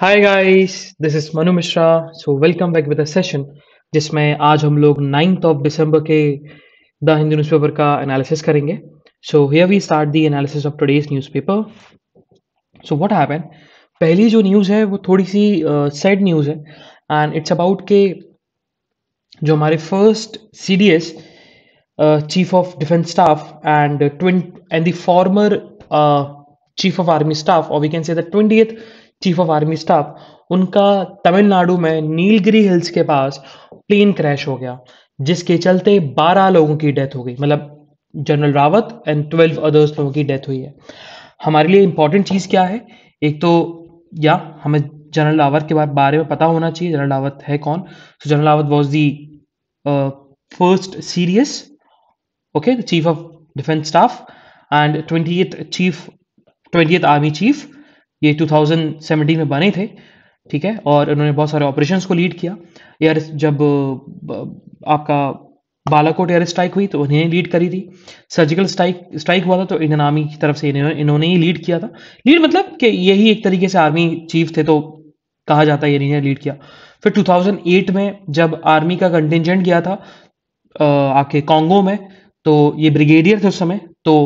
Hi guys this is Manu Mishra so welcome back with a session जिसमें आज हम लोग नाइन्थ ऑफ दिसंबर के द हिंदू न्यूज़पेपर का एनालिसिस करेंगे so here we start the analysis of today's newspaper so what happen पहली जो news है वो थोड़ी सी सैड uh, न्यूज़ है एंड इट्स अबाउट के जो हमारे first C chief of defence staff and twenty and the former chief of army staff और we can say the twenty chief of army staff उनका तमिलनाडु में नीलगिरी हिल्स के पास plane crash हो गया जिसके चलते 12 लोगों की डेथ हो गई मतलब जनरल रावत एंड 12 अदर्स लोगों की डेथ हुई है हमारे लिए इंपॉर्टेंट चीज़ क्या है एक तो या हमें जनरल रावत के बारे में पता होना चाहिए जनरल रावत है कौन so general Rawat was the first serious okay chief of defence staff and twenty chief twenty army chief ये 2017 में बने थे ठीक है और उन्होंने बहुत सारे ऑपरेशन को लीड किया एयर जब आपका बालाकोट एयर स्ट्राइक हुई तो उन्हें लीड करी थी सर्जिकल स्ट्राइक स्ट्राइक हुआ था तो इंडियन आर्मी की तरफ से इन्होंने ही लीड किया था लीड मतलब कि यही एक तरीके से आर्मी चीफ थे तो कहा जाता है इन्होंने लीड किया फिर 2008 में जब आर्मी का कंटिजेंट गया था आपके कांगो में तो ये ब्रिगेडियर थे उस समय तो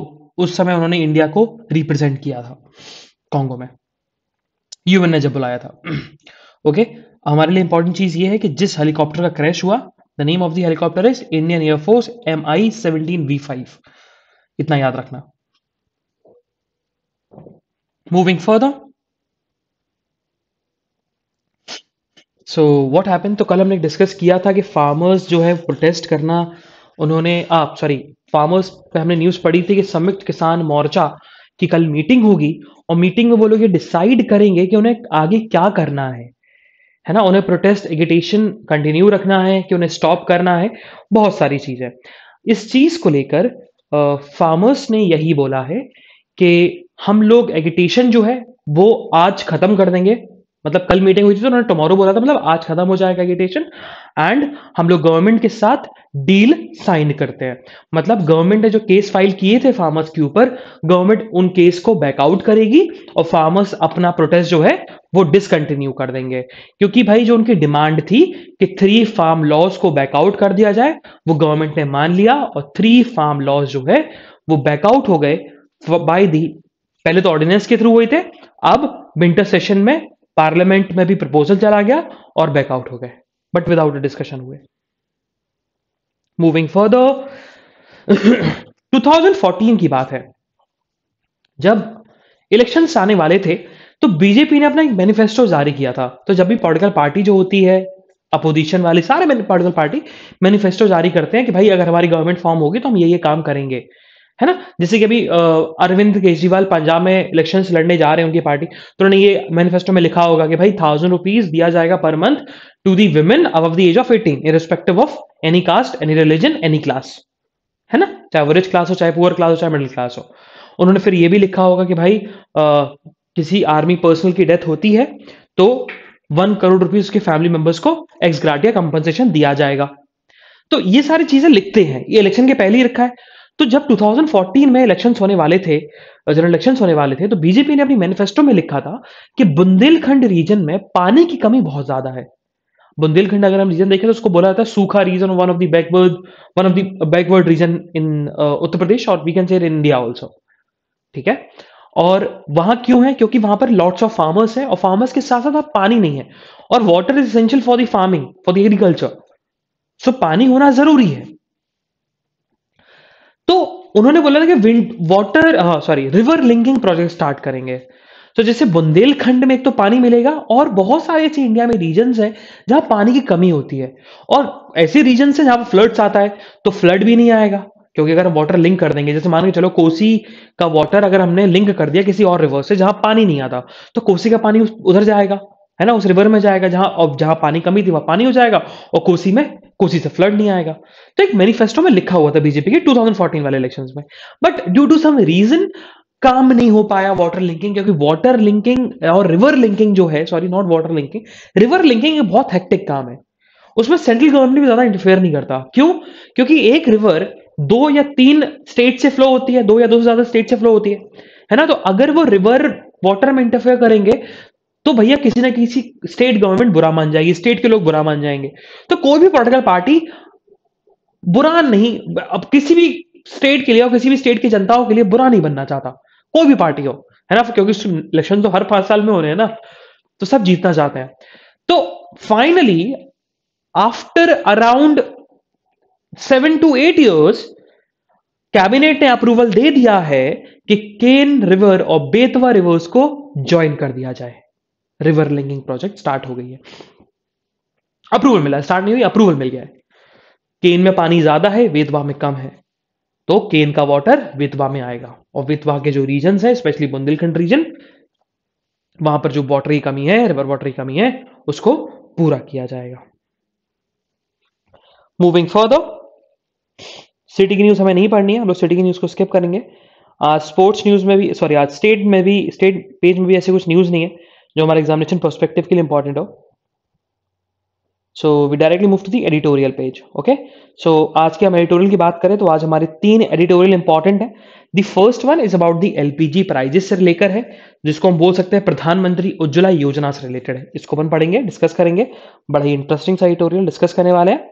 उस समय उन्होंने इंडिया को रिप्रेजेंट किया था कांगो में यूएन ने जब बुलाया था ओके okay? हमारे लिए इंपॉर्टेंट चीज ये है कि जिस हेलीकॉप्टर का क्रैश हुआ the name of the helicopter is Indian air force M I seventeen V five इतना याद रखना moving further so what happen तो कल हमने डिस्कस किया था कि फार्मर्स जो है प्रोटेस्ट करना उन्होंने आप सॉरी फार्मर्स पे हमने न्यूज़ पढ़ी थी कि संयुक्त किसान मोर्चा की कल मीटिंग होगी और मीटिंग में वो लोग ये डिसाइड करेंगे कि उन्हें आगे क्या करना है है ना उन्हें प्रोटेस्ट एगिटेशन कंटिन्यू रखना है कि उन्हें स्टॉप करना है बहुत सारी चीज़ें इस चीज़ को लेकर फार्मर्स ने यही बोला है कि हम लोग एगिटेशन जो है वो आज ख़त्म कर देंगे मतलब कल मीटिंग हुई थी तो उन्होंने टुमारो बोला था मतलब आज खत्म हो जाएगा एगिटेशन एंड हम लोग गवर्नमेंट के साथ डील साइन करते हैं मतलब गवर्नमेंट ने जो केस फाइल किए थे फार्मर्स के ऊपर गवर्नमेंट उन केस को बैकआउट करेगी और फार्मर्स अपना प्रोटेस्ट जो है वो डिसकंटिन्यू कर देंगे क्योंकि भाई जो उनकी डिमांड थी कि थ्री फार्म लॉज को बैकआउट कर दिया जाए वो गवर्नमेंट ने मान लिया और थ्री फार्म लॉज जो है वो बैकआउट हो गए बाय दी पहले तो ऑर्डिनेंस के थ्रू हुए थे अब विंटर सेशन में पार्लियामेंट में भी प्रपोजल चला गया और बैकआउट हो गए बट विदाउट अ डिस्कशन हुए मूविंग फर्दर 2014 की बात है जब इलेक्शन आने वाले थे तो बीजेपी ने अपना एक मैनिफेस्टो जारी किया था तो जब भी पॉलिटिकल पार्टी जो होती है अपोजिशन वाली सारे पॉलिटिकल पार्टी मैनिफेस्टो जारी करते हैं कि भाई अगर हमारी गवर्नमेंट फॉर्म होगी तो हम ये ये काम करेंगे है ना जैसे कि अभी अरविंद केजरीवाल पंजाब में इलेक्शन लड़ने जा रहे हैं उनकी पार्टी तो उन्होंने ये मैनिफेस्टो में लिखा होगा कि भाई थाउजेंड रुपीज दिया जाएगा per month to the women अब the age of eighteen irrespective of any caste any religion any class है ना चाहे वो रिच क्लास हो चाहे पुअर क्लास हो चाहे मिडिल क्लास हो उन्होंने फिर ये भी लिखा होगा कि भाई आ, किसी आर्मी पर्सनल की डेथ होती है तो वन करोड़ रुपीज उसके फैमिली मेंबर्स को एक्स ग्राटिया कंपनसेशन दिया जाएगा तो ये सारी चीजें लिखते हैं ये इलेक्शन के पहले ही रखा है तो जब 2014 में इलेक्शन होने वाले थे जनरल इलेक्शन होने वाले थे तो बीजेपी ने अपनी मैनिफेस्टो में लिखा था कि बुंदेलखंड रीजन में पानी की कमी बहुत ज्यादा है बुंदेलखंड अगर हम रीजन देखें तो उसको बोला जाता है सूखा region one of the backward one of the backward region in Uttar Pradesh और we can say India also ठीक है और वहां क्यों है क्योंकि वहां पर लॉट्स ऑफ फार्मर्स है और फार्मर्स के साथ साथ पानी नहीं है और water is essential for the farming for the agriculture so पानी होना जरूरी है तो उन्होंने बोला ना कि wind water sorry river linking project start करेंगे तो जैसे बुंदेलखंड में एक तो पानी मिलेगा और बहुत सारे ऐसे इंडिया में रीजन है जहां पानी की कमी होती है और ऐसे रीजन से जहां पर फ्लड्स आता है तो फ्लड भी नहीं आएगा क्योंकि अगर हम वाटर लिंक कर देंगे जैसे मान के चलो कोसी का वाटर अगर हमने लिंक कर दिया किसी और रिवर से जहां पानी नहीं आता तो कोसी का पानी उधर जाएगा है ना उस रिवर में जाएगा जहां जहां पानी कमी थी वहां पानी हो जाएगा और कोसी में कोसी से फ्लड नहीं आएगा तो एक मैनिफेस्टो में लिखा हुआ था बीजेपी के 2014 वाले इलेक्शन में but due to some reason काम नहीं हो पाया वाटर लिंकिंग क्योंकि वाटर लिंकिंग और रिवर लिंकिंग जो है sorry not water linking river linking बहुत हेक्टिक काम है उसमें सेंट्रल गवर्नमेंट भी ज्यादा इंटरफेयर नहीं करता क्यों क्योंकि एक रिवर दो या तीन स्टेट से फ्लो होती है दो या दो से ज्यादा स्टेट से फ्लो होती है है ना तो अगर वो रिवर वाटर में इंटरफेयर करेंगे तो भैया किसी ना किसी स्टेट गवर्नमेंट बुरा मान जाएगी स्टेट के लोग बुरा मान जाएंगे तो कोई भी पोलिटिकल पार्टी बुरा नहीं अब किसी भी स्टेट के लिए और किसी भी स्टेट की जनताओं के लिए बुरा नहीं बनना चाहता कोई भी पार्टी हो है ना क्योंकि इलेक्शन तो हर पांच साल में हो रहे हैं ना तो सब जीतना चाहते हैं तो finally after around seven to eight years cabinet ने अप्रूवल दे दिया है कि केन रिवर और बेतवा रिवर्स को ज्वाइन कर दिया जाए रिवर लिंकिंग प्रोजेक्ट स्टार्ट हो गई है अप्रूवल मिला स्टार्ट नहीं हुई अप्रूवल मिल गया है केन में पानी ज्यादा है वेदवा में कम है तो केन का वाटर वेदवा में आएगा और वेदवा के जो रीजन है स्पेशली बुंदेलखंड रीजन वहां पर जो वाटर की कमी है रिवर वाटर की कमी है उसको पूरा किया जाएगा मूविंग फर्दर सिटी की न्यूज हमें नहीं पढ़नी है हम लोग सिटी की न्यूज को स्किप करेंगे आज स्पोर्ट्स न्यूज में भी सॉरी आज स्टेट में भी स्टेट पेज में भी ऐसे कुछ न्यूज नहीं है जो हमारे एग्जामिनेशन परस्पेक्टिव के लिए इंपॉर्टेंट हो so we directly move to the editorial page okay so आज के हम एडिटोरियल की बात करें तो आज हमारे तीन एडिटोरियल इंपॉर्टेंट है the first one is about the LPG prices से लेकर है जिसको हम बोल सकते हैं प्रधानमंत्री उज्ज्वला योजना से रिलेटेड है इसको अपन पढ़ेंगे डिस्कस करेंगे बड़ा ही इंटरेस्टिंग सा एडिटोरियल डिस्कस करने वाले हैं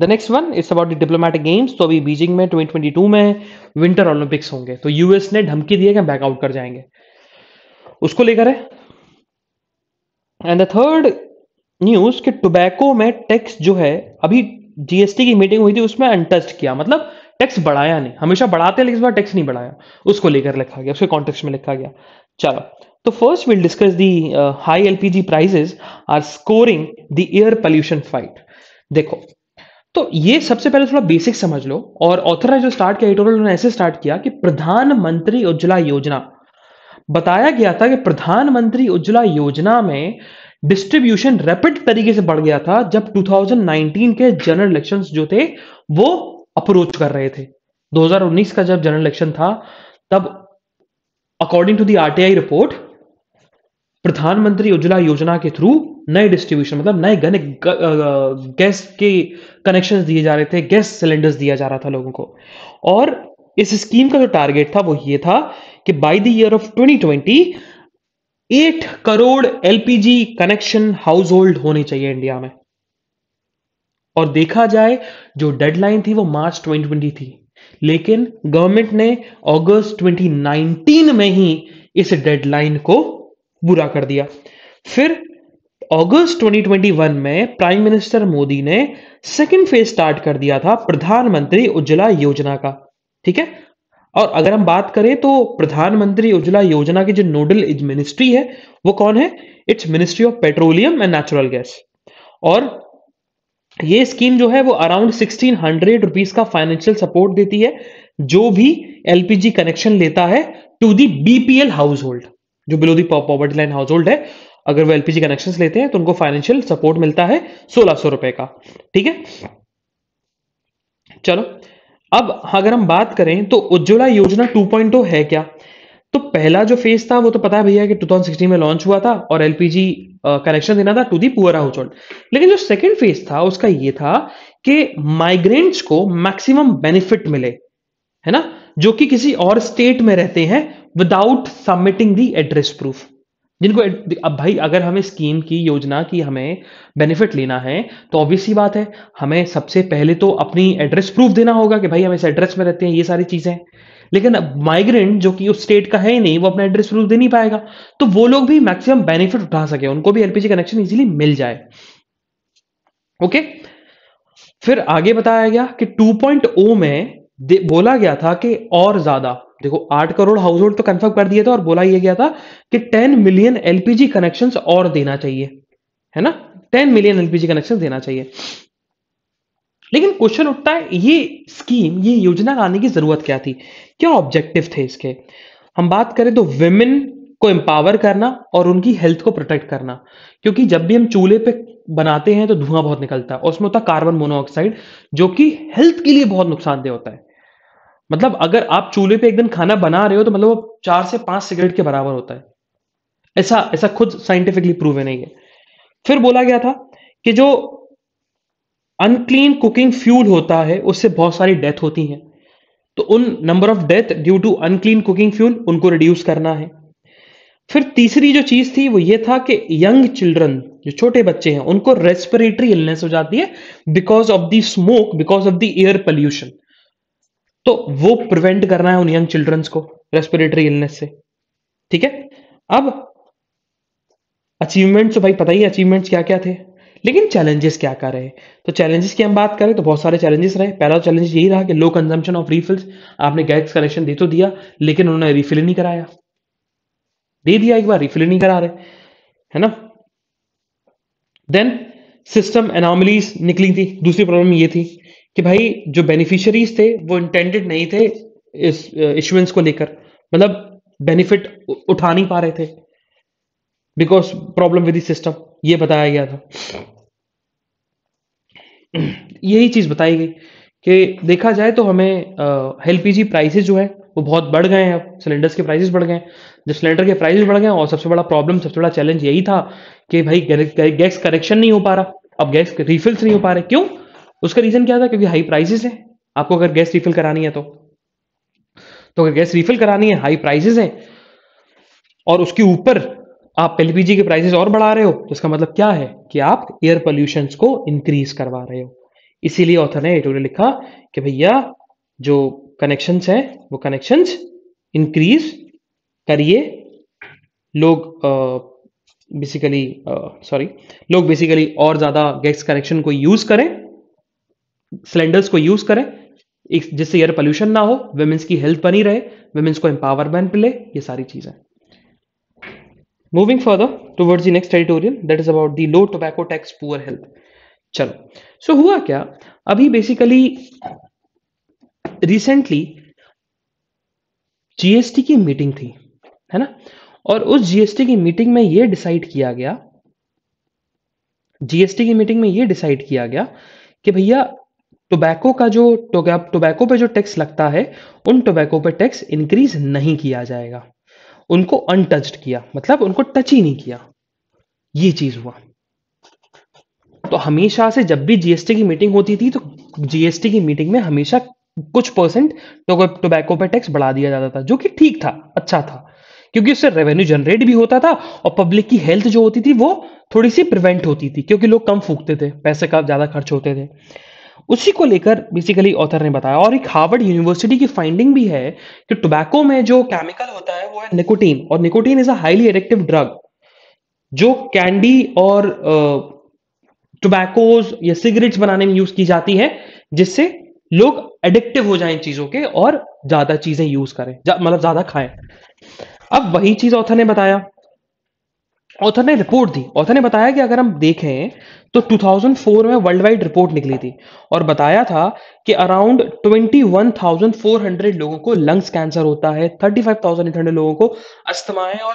the next one is about the diplomatic games तो अभी बीजिंग में 2022 में विंटर ओलंपिक्स होंगे तो यूएस ने धमकी दी है कि हम बैकआउट कर जाएंगे उसको लेकर है एंड द थर्ड न्यूज कि टोबैको में टैक्स जो है अभी जीएसटी की मीटिंग हुई थी उसमें अनटस्ट किया मतलब टैक्स बढ़ाया नहीं हमेशा बढ़ाते हैं लेकिन इस बार टैक्स नहीं बढ़ाया उसको लेकर लिखा गया उसके कॉन्टेक्स में लिखा गया चलो तो first will discuss the high LPG prices are scoring the air pollution fight देखो तो ये सबसे पहले थोड़ा बेसिक समझ लो और ऑथर ने जो स्टार्ट किया एडिटोरियल उन्होंने ऐसे स्टार्ट किया कि प्रधानमंत्री उज्ज्वला योजना बताया गया था कि प्रधानमंत्री उज्ज्वला योजना में डिस्ट्रीब्यूशन रैपिड तरीके से बढ़ गया था जब 2019 के जनरल इलेक्शन जो थे वो अप्रोच कर रहे थे 2019 का जब जनरल इलेक्शन था तब according to the RTI report प्रधानमंत्री उज्ज्वला योजना के थ्रू नए डिस्ट्रीब्यूशन मतलब नए गने गैस के कनेक्शंस दिए जा रहे थे गैस सिलेंडर्स दिया जा रहा था लोगों को और इस स्कीम का जो टारगेट था वो ये था कि by the year of 2020 8 crore LPG connection household होने चाहिए इंडिया में और देखा जाए जो डेडलाइन थी वो मार्च 2020 थी लेकिन गवर्नमेंट ने अगस्त 2019 में ही इस डेडलाइन को पूरा कर दिया फिर अगस्त 2021 में प्राइम मिनिस्टर मोदी ने सेकेंड फेज स्टार्ट कर दिया था प्रधानमंत्री उज्ज्वला योजना का ठीक है और अगर हम बात करें तो प्रधानमंत्री उज्ज्वला योजना की जो नोडल मिनिस्ट्री है वो कौन है it's ministry of petroleum and natural gas और ये स्कीम जो है वो अराउंड सिक्सटीन हंड्रेड रुपीज का फाइनेंशियल सपोर्ट देती है जो भी एलपीजी कनेक्शन लेता है to the BPL household जो below the poverty line household है अगर वो एलपीजी कनेक्शन लेते हैं तो उनको फाइनेंशियल सपोर्ट मिलता है सोलह सौ रुपए का ठीक है चलो अब अगर हम बात करें तो उज्ज्वला योजना 2.0 है क्या तो पहला जो फेज था वो तो पता है भैया कि 2016 में लॉन्च हुआ था और एलपीजी कनेक्शन देना था to the poor household लेकिन जो सेकंड फेज था उसका ये था कि माइग्रेंट्स को मैक्सिमम बेनिफिट मिले है ना जो कि किसी और स्टेट में रहते हैं without submitting the address proof जिनको अब भाई अगर हमें स्कीम की योजना की हमें बेनिफिट लेना है तो ही बात है हमें सबसे पहले तो अपनी एड्रेस प्रूफ देना होगा कि भाई हम इस एड्रेस में रहते हैं ये सारी चीज़ें लेकिन माइग्रेंट जो कि उस स्टेट का है ही नहीं वो अपना एड्रेस प्रूफ दे नहीं पाएगा तो वो लोग भी मैक्सिमम बेनिफिट उठा सके उनको भी एलपीजी कनेक्शन इजीली मिल जाए ओके फिर आगे बताया गया कि 2.0 में बोला गया था कि और ज्यादा देखो आठ करोड़ हाउस होल्ड तो कंफर्म कर दिया था और बोला यह गया था कि टेन मिलियन एलपीजी कनेक्शन और देना चाहिए है ना टेन मिलियन एलपीजी कनेक्शन देना चाहिए लेकिन क्वेश्चन उठता है ये स्कीम ये योजना लाने की जरूरत क्या थी क्या ऑब्जेक्टिव थे इसके हम बात करें तो विमेन को एम्पावर करना और उनकी हेल्थ को प्रोटेक्ट करना क्योंकि जब भी हम चूल्हे पे बनाते हैं तो धुआं बहुत निकलता है और उसमें होता है कार्बन मोनोऑक्साइड जो कि हेल्थ के लिए बहुत नुकसानदेह होता है मतलब अगर आप चूल्हे पे एक दिन खाना बना रहे हो तो मतलब वो चार से पांच सिगरेट के बराबर होता है ऐसा ऐसा खुद साइंटिफिकली प्रूव है नहीं है फिर बोला गया था कि जो अनक्लीन कुकिंग फ्यूल होता है उससे बहुत सारी डेथ होती है तो उन number of death due to unclean cooking fuel उनको रिड्यूस करना है फिर तीसरी जो चीज थी वो ये था कि यंग चिल्ड्रन जो छोटे बच्चे हैं उनको रेस्पिरेटरी इलनेस हो जाती है because of the smoke because of the air pollution तो वो प्रिवेंट करना है उन यंग चिल्ड्रंस को रेस्पिरेटरी इलनेस से ठीक है अब अचीवमेंट्स तो भाई पता ही अचीवमेंट्स क्या क्या थे लेकिन चैलेंजेस क्या क्या रहे तो चैलेंजेस की हम बात करें तो बहुत सारे चैलेंजेस रहे पहला चैलेंज यही रहा कि लो कंजम्पशन ऑफ रिफिल्स आपने गैस कनेक्शन दे तो दिया लेकिन उन्होंने रिफिल नहीं कराया दे दिया एक बार रिफिल नहीं करा रहे है ना देन सिस्टम एनॉमलीज निकली थी दूसरी प्रॉब्लम ये थी कि भाई जो बेनिफिशरीज थे वो इंटेंडेड नहीं थे इस इशुएंस uh, को लेकर मतलब बेनिफिट उठा नहीं पा रहे थे बिकॉज प्रॉब्लम विद सिस्टम ये बताया गया था यही चीज बताई गई कि देखा जाए तो हमें एलपीजी प्राइसेस प्राइसेज जो है वो बहुत बढ़ गए हैं अब सिलेंडर्स के प्राइसेस बढ़ गए हैं जब सिलेंडर के प्राइसेस बढ़ गए और सबसे बड़ा प्रॉब्लम सबसे बड़ा चैलेंज यही था कि भाई गैस करेक्शन नहीं हो पा रहा अब गैस रिफिल्स नहीं हो पा रहे क्यों उसका रीजन क्या था क्योंकि हाई प्राइसेस है आपको अगर गैस रिफिल करानी है तो तो अगर गैस रिफिल करानी है हाई प्राइसेस है और उसके ऊपर आप एलपीजी के प्राइसेस और बढ़ा रहे हो तो इसका मतलब क्या है कि आप एयर पोल्यूशन को इंक्रीज करवा रहे हो इसीलिए ऑथर ने एडिटोरियल लिखा कि भैया जो कनेक्शन है वो कनेक्शन इंक्रीज करिए लोग बेसिकली सॉरी लोग बेसिकली और ज्यादा गैस कनेक्शन को यूज करें सिलेंडर्स को यूज करें जिससे एयर पोल्यूशन ना हो वेमेंस की हेल्थ बनी रहे वेमेंस को एम्पावरमेंट मिले ये सारी चीजें moving further towards the next territorial that is about the low tobacco tax poor health चलो सो so, हुआ क्या अभी बेसिकली रिसेंटली जीएसटी की मीटिंग थी है ना और उस जीएसटी की मीटिंग में यह डिसाइड किया गया जीएसटी की मीटिंग में यह डिसाइड किया गया कि भैया टोबैको का जो टोबैको पे जो टैक्स लगता है उन टोबैको पे टैक्स इंक्रीज नहीं किया जाएगा उनको अनटच्ड किया मतलब उनको टच ही नहीं किया ये चीज हुआ तो हमेशा से जब भी जीएसटी की मीटिंग होती थी तो जीएसटी की मीटिंग में हमेशा कुछ परसेंट टोबैको पे टैक्स बढ़ा दिया जाता था जो कि ठीक था अच्छा था क्योंकि उससे रेवेन्यू जनरेट भी होता था और पब्लिक की हेल्थ जो होती थी वो थोड़ी सी प्रिवेंट होती थी क्योंकि लोग कम फूकते थे पैसे का ज्यादा खर्च होते थे उसी को लेकर बेसिकली ऑथर ने बताया और एक हार्वर्ड यूनिवर्सिटी की फाइंडिंग भी है कि टोबैको में जो केमिकल होता है वो है निकोटीन और nicotine is a highly addictive drug जो कैंडी और टोबैकोज uh, या सिगरेट्स बनाने में यूज की जाती है जिससे लोग एडिक्टिव हो जाए इन चीजों के और ज्यादा चीजें यूज करें जा, मतलब ज्यादा खाएं अब वही चीज ऑथर ने बताया ऑथर ने रिपोर्ट दी ऑथर ने बताया कि अगर हम देखें तो 2004 में वर्ल्ड वाइड रिपोर्ट निकली थी और बताया था कि अराउंड 21,400 लोगों को लंग्स कैंसर होता है 35,800 लोगों को अस्थमा है और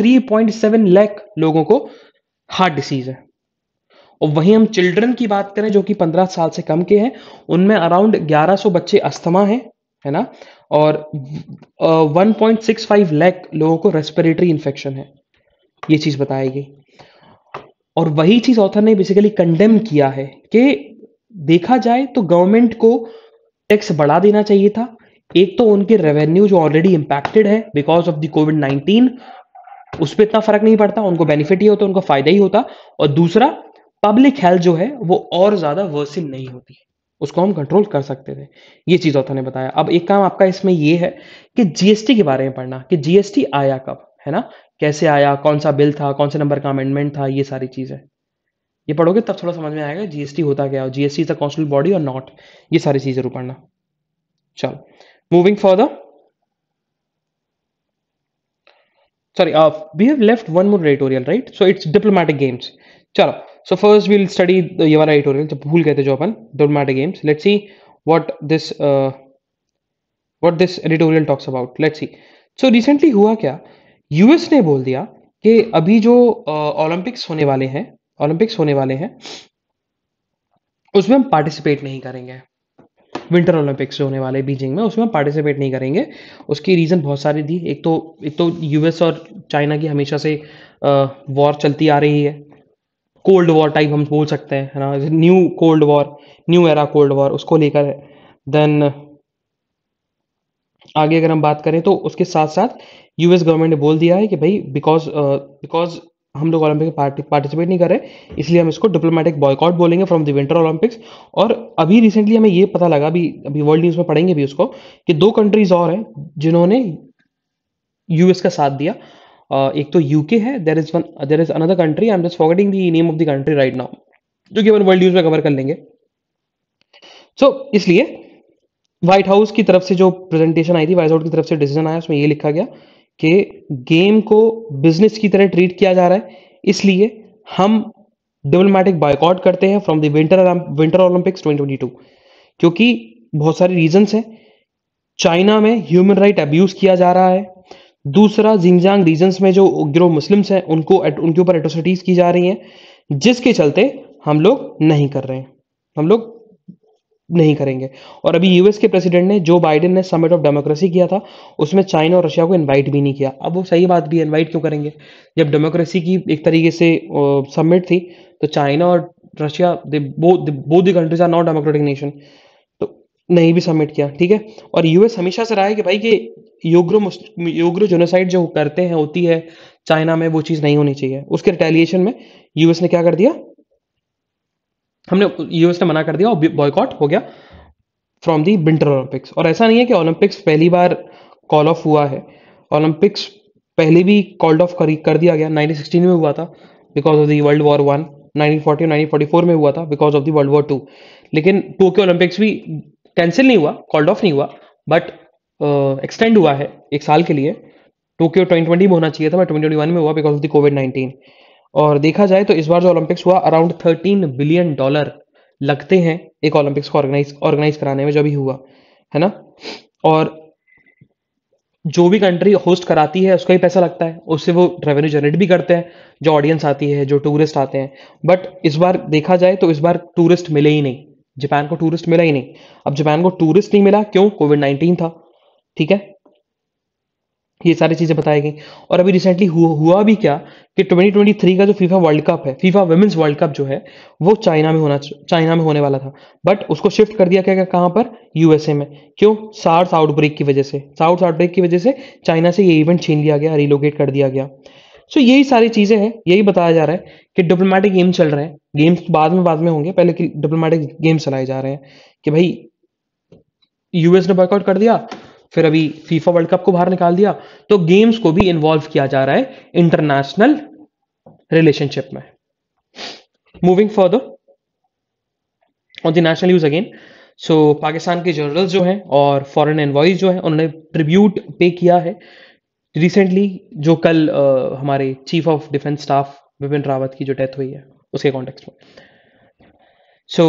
3.7 लाख लोगों को हार्ट डिसीज है और वहीं हम चिल्ड्रन की बात करें जो कि 15 साल से कम के हैं उनमें अराउंड 1100 बच्चे अस्थमा हैं है ना और 1.65 लाख लोगों को रेस्पिरेटरी इन्फेक्शन है ये चीज बताई गई और वही चीज ऑथर ने बेसिकली कंडेम किया है कि देखा जाए तो गवर्नमेंट को टैक्स बढ़ा देना चाहिए था एक तो उनके रेवेन्यू जो ऑलरेडी इंपैक्टेड है because of the COVID nineteen उस पर इतना फर्क नहीं पड़ता उनको बेनिफिट ही होता उनको फायदा ही होता और दूसरा पब्लिक हेल्थ जो है वो और ज्यादा वर्सिन नहीं होती उसको हम कंट्रोल कर सकते थे ये चीज ऑथर ने बताया अब एक काम आपका इसमें ये है कि जीएसटी के बारे में पढ़ना कि जीएसटी आया कब है ना कैसे आया कौन सा बिल था कौन से नंबर का अमेंडमेंट था ये सारी चीज़ें ये पढ़ोगे तब थोड़ा समझ में आएगा जीएसटी होता क्या और GST is a constitutional body और नॉट ये सारी चीज़ जरूर पढ़ना चल moving for sorry we have left one more editorial right so it's diplomatic games चलो सो फर्स्ट वील स्टडी ये वाला एडिटोरियल जब भूल गए थे जो अपन diplomatic games let's see what this what this editorial talks about let's see so recently हुआ क्या यूएस ने बोल दिया कि अभी जो ओलंपिक्स होने वाले हैं ओलंपिक्स होने वाले हैं उसमें हम पार्टिसिपेट नहीं करेंगे विंटर ओलंपिक्स होने वाले बीजिंग में उसमें हम पार्टिसिपेट नहीं करेंगे उसकी रीज़न बहुत सारी थी एक तो एक तो यूएस और चाइना की हमेशा से वॉर चलती आ रही है कोल्ड वॉर टाइप हम बोल सकते हैं है ना new cold war new era cold war उसको लेकर देन आगे अगर हम बात करें तो उसके साथ साथ यूएस गवर्नमेंट ने बोल दिया है कि भाई बिकॉज बिकॉज uh, हम लोग ओलंपिक में पार्टिसिपेट नहीं कर रहे इसलिए हम इसको डिप्लोमेटिक बॉयकॉट बोलेंगे फ्रॉम द विंटर ओलंपिक्स और अभी रिसेंटली हमें ये पता लगा अभी अभी वर्ल्ड न्यूज़ में पढ़ेंगे भी उसको कि दो कंट्रीज और हैं जिन्होंने यूएस का साथ दिया uh, एक तो यूके है there is one there is another country I am just forgetting the name of the country right now जो कि अपन वर्ल्ड न्यूज़ में कवर कर लेंगे सो so, इसलिए व्हाइट हाउस की तरफ से जो प्रेजेंटेशन आई थी व्हाइट हाउस की तरफ से डिसीजन आया उसमें ये लिखा गया कि गेम को बिजनेस की तरह ट्रीट किया जा रहा है इसलिए हम डिप्लोमेटिक बाइकआउट करते हैं फ्रॉम विंटर विंटर ओलंपिक्स 2022 क्योंकि बहुत सारे रीजंस हैं चाइना में ह्यूमन राइट अब्यूज किया जा रहा है दूसरा जिंगजांग रीजन्स में जो ग्रो मुस्लिम्स हैं उनको उनके ऊपर एट्रोसिटीज की जा रही हैं जिसके चलते हम लोग नहीं कर रहे हैं हम लोग नहीं करेंगे और अभी यूएस के प्रेसिडेंट ने जो बाइडेन ने समिट ऑफ डेमोक्रेसी किया था उसमें चाइना और रशिया को इनवाइट भी नहीं किया अब वो सही बात भी इनवाइट क्यों करेंगे जब डेमोक्रेसी की एक तरीके से समिट थी तो चाइना और Russia both the countries are not democratic nation तो नहीं भी सबमिट किया ठीक है और यूएस हमेशा से रहा है कि भाई कि योग्रो योग्रो जोनोसाइड जो करते हैं होती है चाइना में वो चीज़ नहीं होनी चाहिए उसके रिटेलिएशन में यूएस ने क्या कर दिया हमने यूएस ने मना कर दिया और बॉयकॉट हो गया फ्रॉम दी विंटर ओलंपिक्स और ऐसा नहीं है कि ओलंपिक्स पहली बार कॉल ऑफ हुआ है ओलंपिक्स पहले भी कॉल्ड ऑफ कर, कर दिया गया 1916 में हुआ था because of the world war one 1940 1944 में हुआ था because of the world war two लेकिन टोक्यो ओलंपिक्स भी कैंसिल नहीं हुआ कॉल्ड ऑफ नहीं हुआ बट एक्सटेंड uh, हुआ है एक साल के लिए टोक्यो 2020 में होना चाहिए था बट 2021 में हुआ बिकॉज ऑफ द कोविड 19 और देखा जाए तो इस बार जो ओलंपिक्स हुआ अराउंड थर्टीन बिलियन डॉलर लगते हैं एक ओलंपिक्स को ऑर्गेनाइज ऑर्गेनाइज कराने में जो भी हुआ है ना और जो भी कंट्री होस्ट कराती है उसका ही पैसा लगता है उससे वो रेवेन्यू जनरेट भी करते हैं जो ऑडियंस आती है जो टूरिस्ट आते हैं बट इस बार देखा जाए तो इस बार टूरिस्ट मिले ही नहीं जापान को टूरिस्ट मिला ही नहीं अब जापान को टूरिस्ट नहीं मिला क्यों कोविड नाइन्टीन था ठीक है ये सारी चीज़ें बताई गई और अभी रिसेंटली हुआ, हुआ भी क्या कि 2023 का जो फीफा वर्ल्ड कप है फीफा वेमेंस वर्ल्ड कप जो है वो चाइना में होना चाइना में होने वाला था बट उसको शिफ्ट कर दिया क्या कहाँ पर यूएसए में क्यों सार्स आउटब्रेक की वजह से साउथ आउटब्रेक की वजह से चाइना से ये इवेंट छीन लिया गया रिलोकेट कर दिया गया सो so, यही सारी चीज़ें हैं यही बताया जा रहा है कि डिप्लोमेटिक गेम चल रहे हैं गेम्स बाद में बाद में होंगे पहले कि डिप्लोमेटिक गेम्स चलाए जा रहे हैं कि भाई यूएस ने बॉयकआउट कर दिया फिर अभी फीफा वर्ल्ड कप को बाहर निकाल दिया तो गेम्स को भी इन्वॉल्व किया जा रहा है इंटरनेशनल रिलेशनशिप में moving further on the national use again so Pakistan के जनरल जो हैं और फॉरेन एनवॉइज जो हैं उन्होंने ट्रिब्यूट पे किया है रिसेंटली जो कल आ, हमारे chief of defence staff Vipin Rawat की जो डेथ हुई है उसके कॉन्टेक्स्ट में सो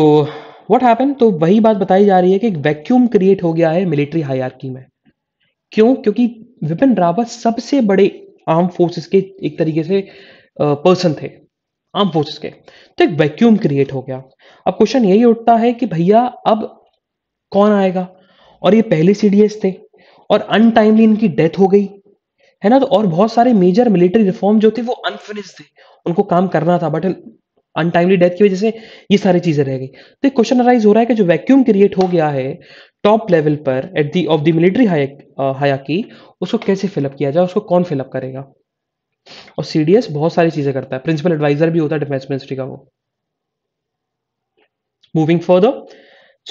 व्हाट हैपन तो वही बात बताई जा रही है कि एक वैक्यूम क्रिएट हो गया है मिलिट्री हायरकी में क्यों क्योंकि विपिन रावत सबसे बड़े आर्म फोर्सेस के एक तरीके से पर्सन थे आर्म फोर्सेस के तो एक वैक्यूम क्रिएट हो गया अब क्वेश्चन यही उठता है कि भैया अब कौन आएगा और ये पहले सी थे और अनटाइमली इनकी डेथ हो गई है ना तो और बहुत सारे मेजर मिलिट्री रिफॉर्म जो थे वो अनफिनिश थे उनको काम करना था बट अनटाइमली डेथ की वजह से ये सारी चीजें रह गई तो एक क्वेश्चन अराइज हो रहा है कि जो वैक्यूम क्रिएट हो गया है टॉप लेवल पर at the of the military हायाकी उसको कैसे फिलअप किया जाए उसको कौन फिलअप करेगा और सीडीएस बहुत सारी चीज़ें करता है प्रिंसिपल एडवाइजर भी होता है डिफेंस मिनिस्ट्री का वो मूविंग द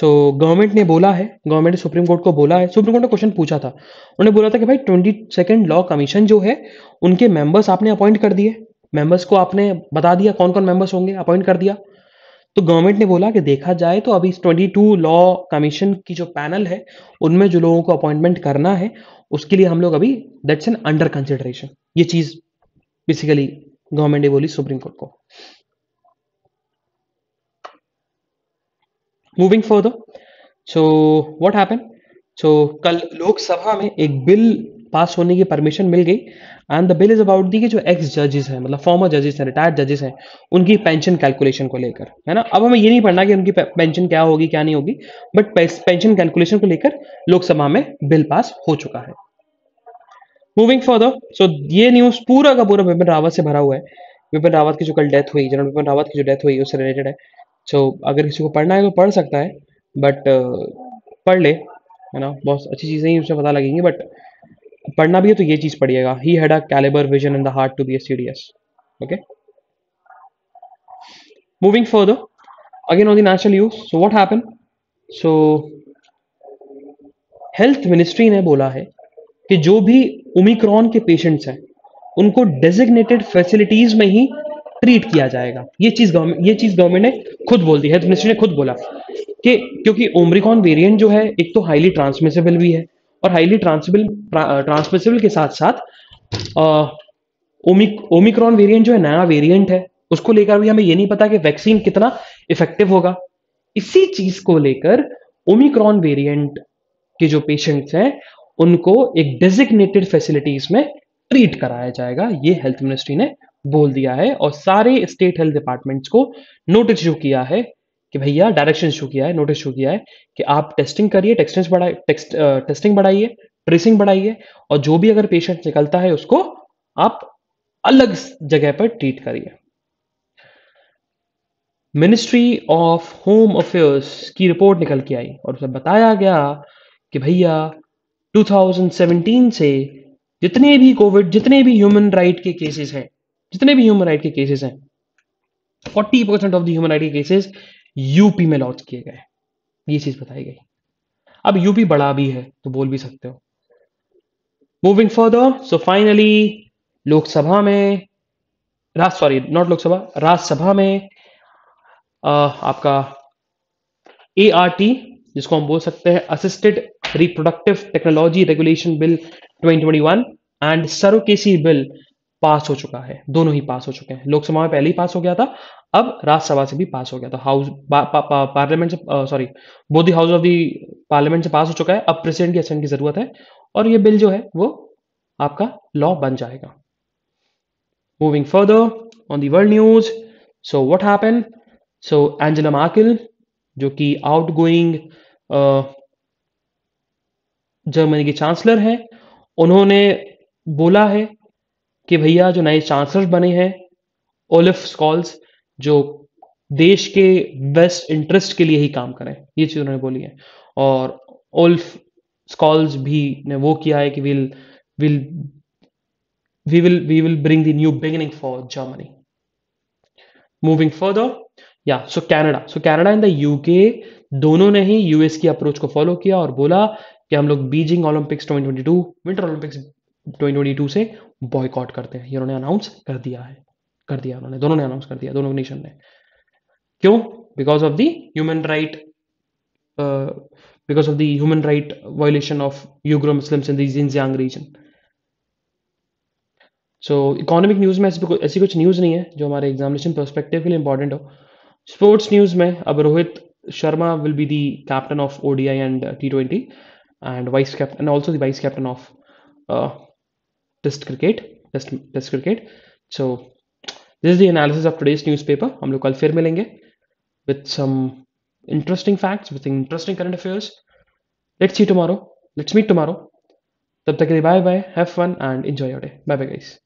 सो गवर्नमेंट ने बोला है गवर्नमेंट ने सुप्रीम कोर्ट को बोला है सुप्रीम कोर्ट ने क्वेश्चन पूछा था उन्होंने बोला था कि भाई ट्वेंटी सेकेंड लॉ कमीशन जो है उनके मेंबर्स आपने अपॉइंट कर दिए मेंबर्स को आपने बता दिया कौन कौन मेंबर्स होंगे अपॉइंट कर दिया तो गवर्नमेंट ने बोला कि देखा जाए तो अभी ट्वेंटी टू लॉ कमीशन की जो पैनल है उनमें जो लोगों को अपॉइंटमेंट करना है उसके लिए हम लोग अभी दैट्स एन अंडर कंसिडरेशन ये चीज बेसिकली गवर्नमेंट ने बोली सुप्रीम कोर्ट को moving for so what happen so कल लोकसभा में एक बिल पास होने की परमिशन मिल गई and the bill is about the कि जो एक्स जजेस हैं मतलब फॉर्मर जजेस हैं रिटायर्ड जजेस हैं उनकी पेंशन कैलकुलेशन को लेकर है ना अब हमें ये नहीं पढ़ना कि उनकी पेंशन क्या होगी क्या नहीं होगी बट पेंशन कैलकुलेशन को लेकर लोकसभा में बिल पास हो चुका है मूविंग फॉर सो ये न्यूज पूरा का पूरा विपिन रावत से भरा हुआ है विपिन रावत की जो कल डेथ हुई जनरल विपिन रावत की जो डेथ हुई उससे रिलेटेड है सो so, अगर किसी को पढ़ना है तो पढ़ सकता है बट uh, पढ़ ले है ना बहुत अच्छी चीज़ें ही उसे पता लगेंगी बट पढ़ना भी है तो ये चीज पढ़िएगा ही had a caliber vision in the heart to be as CDS okay moving further again on the national use so what happen so health ministry ने बोला है कि जो भी ओमिक्रॉन के पेशेंट्स हैं उनको डेजिग्नेटेड फैसिलिटीज में ही ट्रीट किया जाएगा ये चीज गवर्नमेंट ये चीज गवर्नमेंट ने खुद बोल दी हेल्थ मिनिस्ट्री ने खुद बोला कि क्योंकि ओमरिकॉन वेरिएंट जो है एक तो हाईली ट्रांसमिसेबल भी है और हाईली ट्रांसमिबल ट्रांसमिसिबल के साथ साथ ओमिक्रॉन uh, वेरिएंट जो है नया वेरिएंट है उसको लेकर भी हमें ये नहीं पता कि वैक्सीन कितना इफेक्टिव होगा इसी चीज को लेकर ओमिक्रॉन वेरिएंट के जो पेशेंट्स हैं उनको एक डेजिग्नेटेड फैसिलिटीज में ट्रीट कराया जाएगा ये हेल्थ मिनिस्ट्री ने बोल दिया है और सारे स्टेट हेल्थ डिपार्टमेंट्स को नोटिस जो किया है कि भैया डायरेक्शन शो किया है नोटिस शो किया है कि आप टेस्टिंग करिए टेक्सटेंस बढ़ाइए टेस्टिंग बढ़ाइए ट्रेसिंग बढ़ाइए और जो भी अगर पेशेंट निकलता है उसको आप अलग जगह पर ट्रीट करिए मिनिस्ट्री ऑफ होम अफेयर्स की रिपोर्ट निकल के आई और उसे बताया गया कि भैया 2017 से जितने भी कोविड जितने भी ह्यूमन राइट के केसेस हैं जितने भी ह्यूमन राइट के केसेस हैं 40% ऑफ द ह्यूमन राइट के केसेस यूपी में लॉन्च किए गए ये चीज बताई गई अब यूपी बड़ा भी है तो बोल भी सकते हो moving further so finally Lok Sabha में राज सॉरी नॉट लोकसभा राज्यसभा में आ, आपका ए आर टी जिसको हम बोल सकते हैं assisted reproductive technology regulation bill 2021 and surrogacy bill pass हो चुका है दोनों ही पास हो चुके हैं लोकसभा में पहले ही पास हो गया था अब राज्यसभा से भी पास हो गया था हाउस पार्लियामेंट से सॉरी मोदी the house of the parliament से पास हो चुका है अब प्रेसिडेंट की असेंट की जरूरत है और ये बिल जो है वो आपका लॉ बन जाएगा moving further on the world news so what happen so Angela Merkel जो कि आउट गोइंग जर्मनी की चांसलर हैं उन्होंने बोला है कि भैया जो नए चांसलर बने हैं ओलिफ स्कॉल्स जो देश के बेस्ट इंटरेस्ट के लिए ही काम करें ये चीज़ उन्होंने बोली है और ओल्फ स्कॉल्स भी ने वो किया है कि will will we will we will bring the new beginning for Germany moving further या so Canada so Canada and the UK दोनों ने ही यूएस की अप्रोच को फॉलो किया और बोला कि हम लोग बीजिंग ओलंपिक्स 2022 विंटर ओलंपिक्स 2022 से बॉयकॉट करते हैं ये उन्होंने अनाउंस कर दिया है कर दिया उन्होंने दोनों ने अनाउंस कर दिया दोनों नेशन ने क्यों because of the human right because of the human right violation of Uyghur Muslims in Xinjiang region so economic news में ऐसी ऐसी कुछ न्यूज़ नहीं है जो हमारे एग्जामिनेशन परस्पेक्टिव के लिए इंपॉर्टेंट हो स्पोर्ट्स न्यूज़ में अब Rohit Sharma will be the captain of ODI and T twenty and vice captain also the vice captain of test cricket test test cricket so this is the analysis of today's newspaper हम लोग कल फिर मिलेंगे with some interesting facts with interesting current affairs let's see tomorrow let's meet tomorrow तब तक के लिए bye bye have fun and enjoy your day bye bye guys